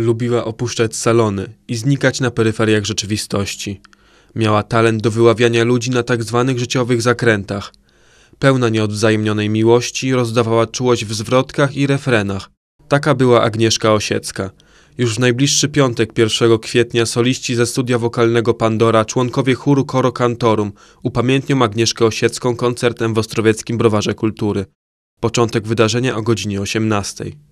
Lubiła opuszczać salony i znikać na peryferiach rzeczywistości. Miała talent do wyławiania ludzi na tak zwanych życiowych zakrętach. Pełna nieodwzajemnionej miłości rozdawała czułość w zwrotkach i refrenach. Taka była Agnieszka Osiecka. Już w najbliższy piątek 1 kwietnia soliści ze studia wokalnego Pandora, członkowie chóru Coro Cantorum, upamiętnią Agnieszkę Osiecką koncertem w Ostrowieckim Browarze Kultury. Początek wydarzenia o godzinie 18.